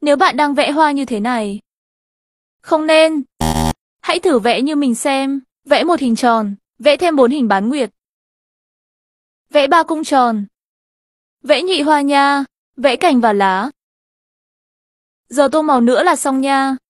Nếu bạn đang vẽ hoa như thế này, không nên. Hãy thử vẽ như mình xem, vẽ một hình tròn, vẽ thêm bốn hình bán nguyệt. Vẽ ba cung tròn. Vẽ nhị hoa nha, vẽ cành và lá. Giờ tô màu nữa là xong nha.